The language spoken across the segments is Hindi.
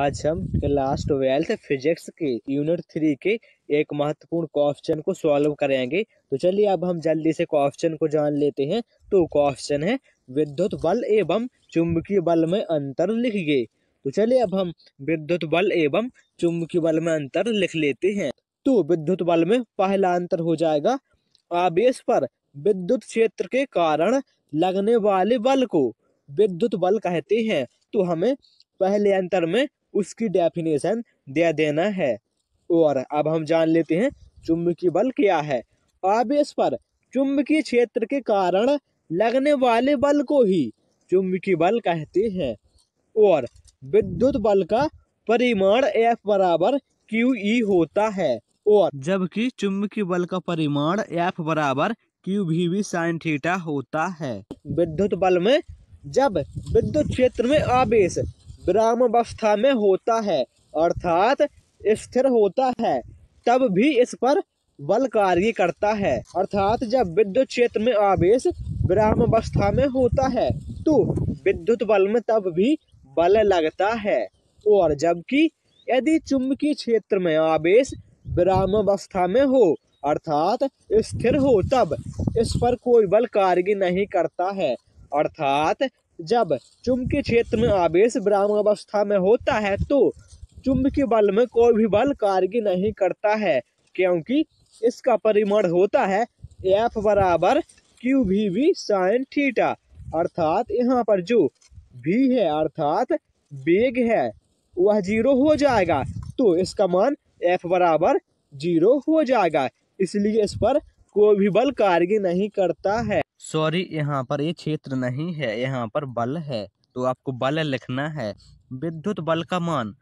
आज हम क्लास ट्वेल्थ फिजिक्स के यूनिट थ्री के एक महत्वपूर्ण क्वेश्चन को सॉल्व करेंगे तो चलिए अब हम जल्दी से क्वेश्चन को जान लेते हैं तो क्वेश्चन है विद्युत बल एवं चुंबकीय बल में अंतर लिखिए तो चलिए अब हम विद्युत बल एवं चुंबकीय बल में अंतर लिख लेते हैं तो विद्युत बल में पहला अंतर हो जाएगा आवेश पर विद्युत क्षेत्र के कारण लगने वाले बल को विद्युत बल कहते हैं तो हमें पहले अंतर में उसकी डेफिनेशन दे देना है और अब हम जान लेते हैं चुंबकीय बल क्या है आवेश पर चुंबकीय क्षेत्र के कारण लगने वाले बल को ही चुंबकीय बल कहते हैं और विद्युत बल का परिमाण एफ बराबर क्यू ई होता है और जबकि चुंबकीय बल का परिमाण एफ बराबर क्यू भी, भी साइन थीटा होता है विद्युत बल में जब विद्युत क्षेत्र में आवेश विरामावस्था में होता है अर्थात स्थिर होता है तब भी इस पर बल कार्य करता है अर्थात जब विद्युत क्षेत्र में आवेश विरामावस्था में होता है तो विद्युत बल में तब भी बल लगता है और जबकि यदि चुंबकीय क्षेत्र में आवेश विरामावस्था में हो अर्थात स्थिर हो तब इस पर कोई बल कार्य नहीं करता है अर्थात जब चुंबकीय क्षेत्र में आवेश अवस्था में होता है तो चुंबकीय बल में कोई भी बल कार्य नहीं करता है क्योंकि इसका परिमाण होता है एफ बराबर क्यू भी वी साइन थीटा अर्थात यहाँ पर जो भी है अर्थात वेग है वह जीरो हो जाएगा तो इसका मान एफ बराबर जीरो हो जाएगा इसलिए इस पर को भी बल कार्य नहीं करता है सॉरी यहाँ पर ये क्षेत्र नहीं है यहाँ पर बल है तो आपको बल लिखना है विद्युत बल का मान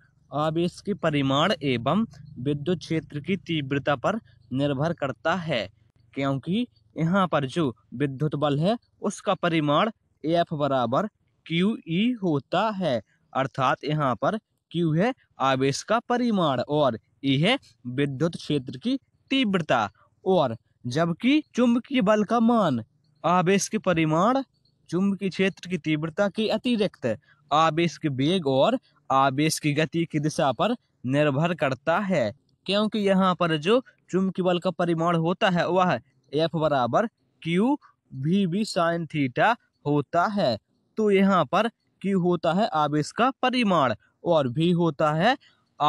आवेश के परिमाण एवं विद्युत क्षेत्र की तीव्रता पर निर्भर करता है क्योंकि यहाँ पर जो विद्युत बल है उसका परिमाण एफ बराबर क्यू ई e होता है अर्थात यहाँ पर क्यू है आवेश का परिमाण और ई e है विद्युत क्षेत्र की तीव्रता और जबकि चुंबकीय बल का मान आवेश के परिमाण चुंबकीय क्षेत्र की तीव्रता के अतिरिक्त आवेश के वेग और आवेश की गति की दिशा पर निर्भर करता है क्योंकि यहाँ पर जो चुंबकीय बल का परिमाण होता है वह एफ बराबर क्यू भी वी साइन थीटा होता है तो यहाँ पर क्यू होता है आवेश का परिमाण और भी होता है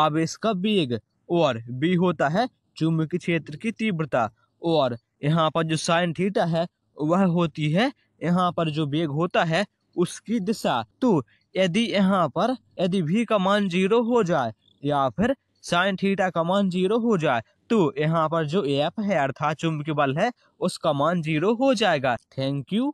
आवेश का वेग और भी होता है चुंबकीय क्षेत्र की तीव्रता और यहाँ पर जो साइन थीटा है वह होती है यहाँ पर जो वेग होता है उसकी दिशा तो यदि यहाँ पर यदि भी का मान जीरो हो जाए या फिर साइन थीटा का मान जीरो हो जाए तो यहाँ पर जो एफ है अर्थात चुंबकीय बल है उसका मान जीरो हो जाएगा थैंक यू